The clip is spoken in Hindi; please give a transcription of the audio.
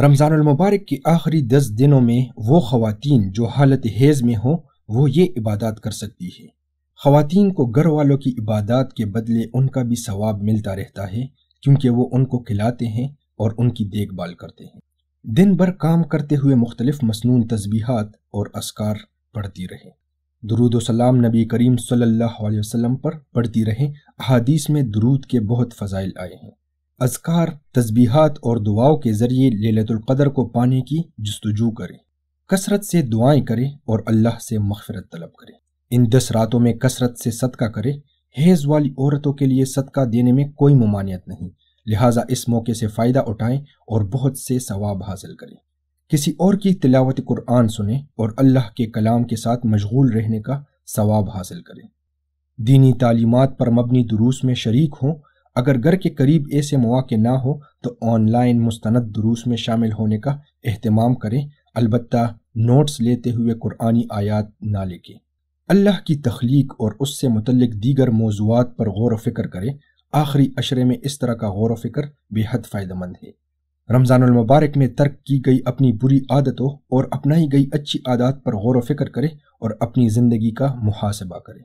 रमज़ान मुबारक के आखिरी दस दिनों में वो खातन जो हालत हेज में हो वो ये इबादत कर सकती है खातन को घर वालों की इबादत के बदले उनका भी सवाब मिलता रहता है क्योंकि वो उनको खिलाते हैं और उनकी देखभाल करते हैं दिन भर काम करते हुए मुख्तलिफ मसनून तस्बीहात और असकार पढ़ती रहे दरूद सलाम नबी करीम सल्लल्लाहु अलैहि वसल्लम पर पढ़ती रहे अहादीस में दरूद के बहुत फ़जाइल आए हैं अजकार तस्बीहात और दुआओं के ज़रिए ललतुल्क़दर को पाने की जस्तजू करें कसरत से दुआएं करें और अल्लाह से मफफरत तलब करें इन दस रातों में कसरत से सदका करें हेज़ वाली औरतों के लिए सदका देने में कोई ममानियत नहीं लिहाजा इस मौके से फ़ायदा उठाएं और बहुत से सवाब हासिल करें किसी और की तिलावत कुरान सुने और अल्लाह के कलाम के साथ मशगूल रहने का सवाब हासिल करें दीनी तालीमत पर मबनी दुरूस में शरीक हों अगर घर के करीब ऐसे मौके ना हो तो ऑनलाइन मुस्ंद दुरूस में शामिल होने का अहतमाम करें अलबत् नोट्स लेते हुए कुरानी आयात ना लेके अल्लाह की तख्लीक और उससे मुतलक दीगर मौजूद पर गौर वफ़िक्र करें आखिरी अशरे में इस तरह का गौर वफिक्र बेहद फ़ायदेमंद है रमज़ानमबारक में तर्क की गई अपनी बुरी आदतों और अपनाई गई अच्छी आदत पर गौर वफिक्र करें और अपनी ज़िंदगी का मुहासबा करें